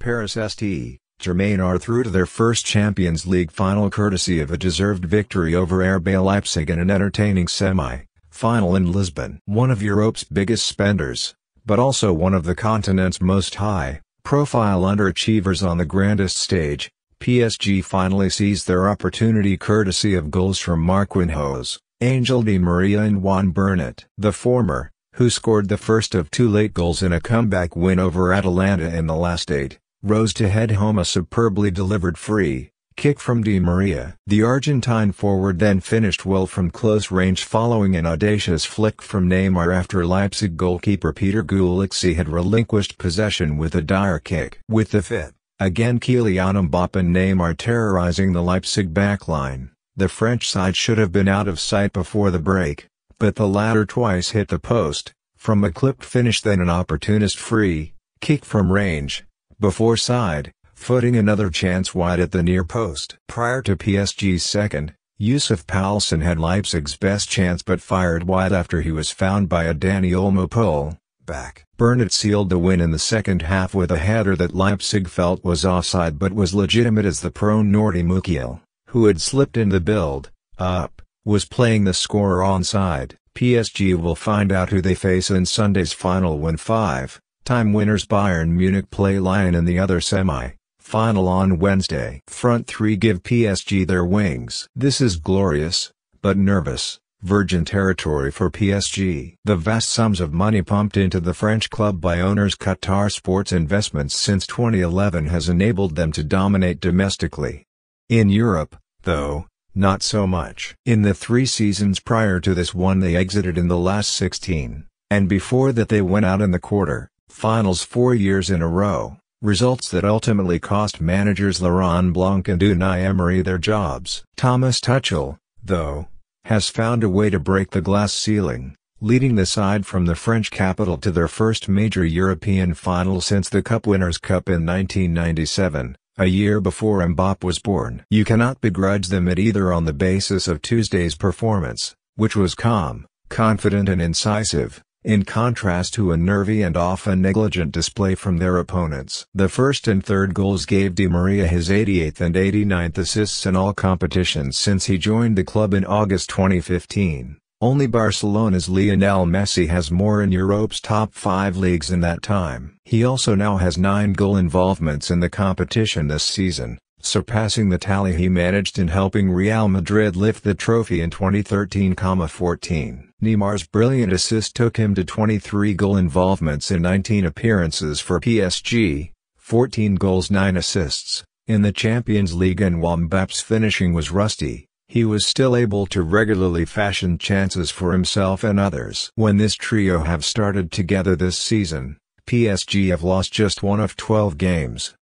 Paris St. Germain are through to their first Champions League final courtesy of a deserved victory over RB Leipzig in an entertaining semi-final in Lisbon. One of Europe's biggest spenders, but also one of the continent's most high-profile underachievers on the grandest stage, PSG finally seized their opportunity courtesy of goals from Marquinhos, Angel Di Maria and Juan Bernat. The former, who scored the first of two late goals in a comeback win over Atalanta in the last eight, rose to head home a superbly delivered free kick from Di Maria. The Argentine forward then finished well from close range following an audacious flick from Neymar after Leipzig goalkeeper Peter Gulixi had relinquished possession with a dire kick. With the fit, again Kylian Mbappe and Neymar terrorizing the Leipzig backline, the French side should have been out of sight before the break, but the latter twice hit the post, from a clipped finish then an opportunist free, kick from range before side, footing another chance wide at the near post. Prior to PSG's second, Yusuf Paulsen had Leipzig's best chance but fired wide after he was found by a Danny Olmo pull back. Burnett sealed the win in the second half with a header that Leipzig felt was offside but was legitimate as the prone Nordi Mukiel, who had slipped in the build, up, was playing the scorer onside. PSG will find out who they face in Sunday's final when 5. Time winners Bayern Munich play Lyon in the other semi final on Wednesday. Front three give PSG their wings. This is glorious, but nervous, virgin territory for PSG. The vast sums of money pumped into the French club by owners Qatar Sports Investments since 2011 has enabled them to dominate domestically. In Europe, though, not so much. In the three seasons prior to this one they exited in the last 16, and before that they went out in the quarter finals four years in a row, results that ultimately cost managers Laurent Blanc and Unai Emery their jobs. Thomas Tuchel, though, has found a way to break the glass ceiling, leading the side from the French capital to their first major European final since the Cup Winners' Cup in 1997, a year before Mbappe was born. You cannot begrudge them it either on the basis of Tuesday's performance, which was calm, confident and incisive, in contrast to a nervy and often negligent display from their opponents. The first and third goals gave Di Maria his 88th and 89th assists in all competitions since he joined the club in August 2015. Only Barcelona's Lionel Messi has more in Europe's top five leagues in that time. He also now has nine goal involvements in the competition this season surpassing the tally he managed in helping Real Madrid lift the trophy in 2013-14. Neymar's brilliant assist took him to 23 goal involvements in 19 appearances for PSG, 14 goals 9 assists, in the Champions League and while Mbappe's finishing was rusty, he was still able to regularly fashion chances for himself and others. When this trio have started together this season, PSG have lost just one of 12 games.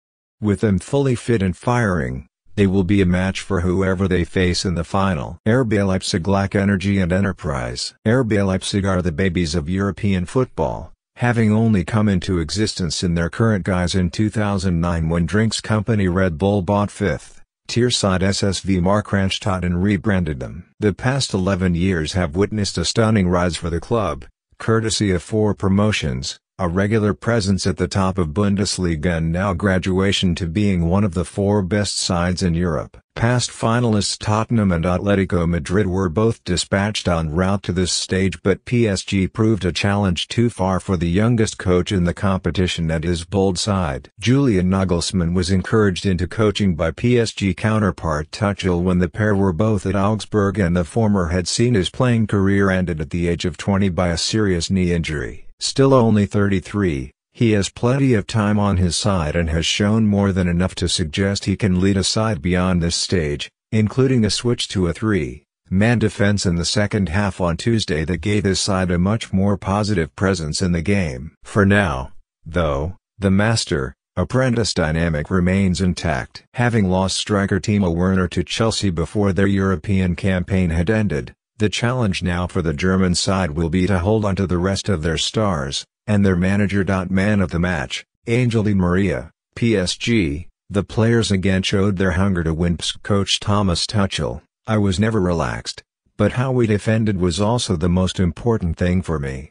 With them fully fit and firing, they will be a match for whoever they face in the final. RB Leipzig lack energy and enterprise. RB Leipzig are the babies of European football, having only come into existence in their current guise in 2009 when drinks company Red Bull bought fifth. Tier side SSV Markranstadt and rebranded them. The past 11 years have witnessed a stunning rise for the club, courtesy of four promotions, a regular presence at the top of Bundesliga and now graduation to being one of the four best sides in Europe. Past finalists Tottenham and Atletico Madrid were both dispatched en route to this stage but PSG proved a challenge too far for the youngest coach in the competition and his bold side. Julian Nagelsmann was encouraged into coaching by PSG counterpart Tuchel when the pair were both at Augsburg and the former had seen his playing career ended at the age of 20 by a serious knee injury. Still only 33, he has plenty of time on his side and has shown more than enough to suggest he can lead a side beyond this stage, including a switch to a 3-man defense in the second half on Tuesday that gave his side a much more positive presence in the game. For now, though, the master, apprentice dynamic remains intact. Having lost striker Timo Werner to Chelsea before their European campaign had ended, the challenge now for the German side will be to hold on to the rest of their stars, and their manager. Man of the match, Angel Di Maria, PSG, the players again showed their hunger to win. Coach Thomas Tuchel, I was never relaxed, but how we defended was also the most important thing for me.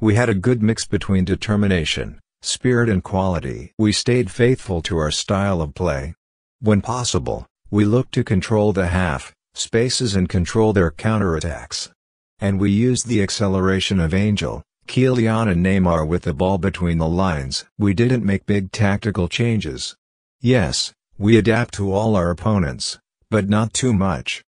We had a good mix between determination, spirit and quality. We stayed faithful to our style of play. When possible, we looked to control the half, spaces and control their counterattacks. And we used the acceleration of Angel, Kylian and Neymar with the ball between the lines. We didn't make big tactical changes. Yes, we adapt to all our opponents, but not too much.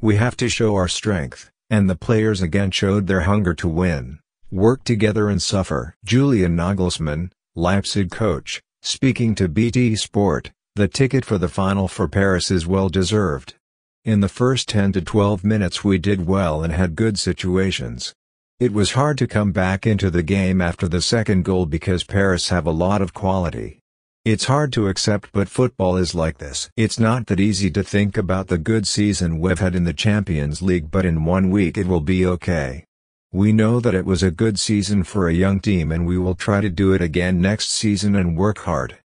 We have to show our strength, and the players again showed their hunger to win, work together and suffer. Julian Nagelsmann, Leipzig coach, speaking to BT Sport, the ticket for the final for Paris is well deserved. In the first 10 to 12 minutes we did well and had good situations. It was hard to come back into the game after the second goal because Paris have a lot of quality. It's hard to accept but football is like this. It's not that easy to think about the good season we've had in the Champions League but in one week it will be okay. We know that it was a good season for a young team and we will try to do it again next season and work hard.